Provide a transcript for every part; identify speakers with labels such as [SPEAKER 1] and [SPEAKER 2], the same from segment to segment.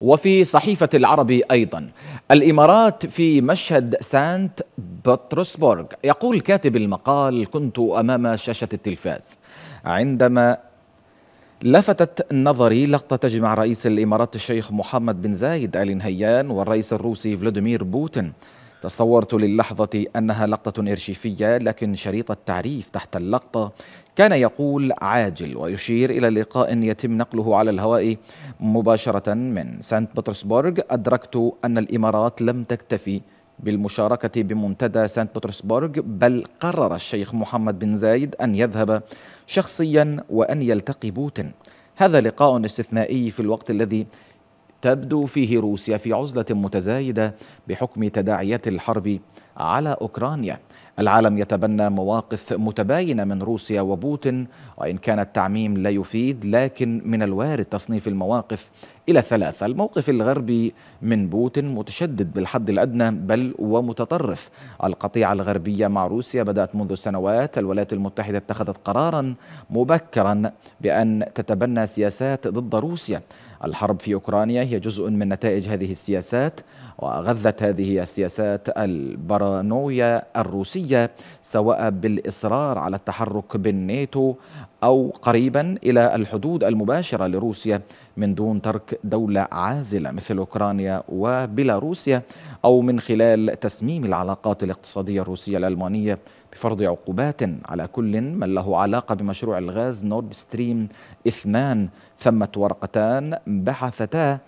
[SPEAKER 1] وفي صحيفة العربي أيضا الإمارات في مشهد سانت بطرسبورغ يقول كاتب المقال كنت أمام شاشة التلفاز عندما لفتت نظري لقطة تجمع رئيس الإمارات الشيخ محمد بن زايد آل نهيان والرئيس الروسي فلاديمير بوتين تصورت للحظة أنها لقطة إرشيفية لكن شريط التعريف تحت اللقطة كان يقول عاجل ويشير إلى لقاء يتم نقله على الهواء مباشرة من سانت بطرسبورغ أدركت أن الإمارات لم تكتفي بالمشاركة بمنتدى سانت بطرسبورغ بل قرر الشيخ محمد بن زايد أن يذهب شخصيا وأن يلتقي بوتين هذا لقاء استثنائي في الوقت الذي تبدو فيه روسيا في عزلة متزايدة بحكم تداعيات الحرب على أوكرانيا العالم يتبنى مواقف متباينة من روسيا وبوتين وإن كان التعميم لا يفيد لكن من الوارد تصنيف المواقف إلى ثلاثة الموقف الغربي من بوتين متشدد بالحد الأدنى بل ومتطرف القطيعة الغربية مع روسيا بدأت منذ سنوات الولايات المتحدة اتخذت قرارا مبكرا بأن تتبنى سياسات ضد روسيا الحرب في أوكرانيا هي جزء من نتائج هذه السياسات وغذت هذه السياسات البرا البارانويا الروسية سواء بالإصرار على التحرك بالناتو أو قريبا إلى الحدود المباشرة لروسيا من دون ترك دولة عازلة مثل أوكرانيا وبيلاروسيا أو من خلال تسميم العلاقات الاقتصادية الروسية الألمانية بفرض عقوبات على كل من له علاقة بمشروع الغاز نورد ستريم اثنان ثمة ورقتان بحثتا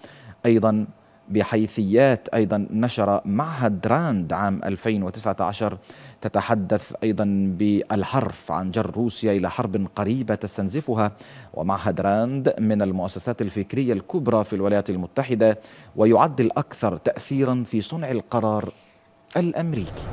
[SPEAKER 1] أيضا بحيثيات أيضا نشر معهد راند عام 2019 تتحدث أيضا بالحرف عن جر روسيا إلى حرب قريبة تستنزفها ومعهد راند من المؤسسات الفكرية الكبرى في الولايات المتحدة ويعد الأكثر تأثيرا في صنع القرار الأمريكي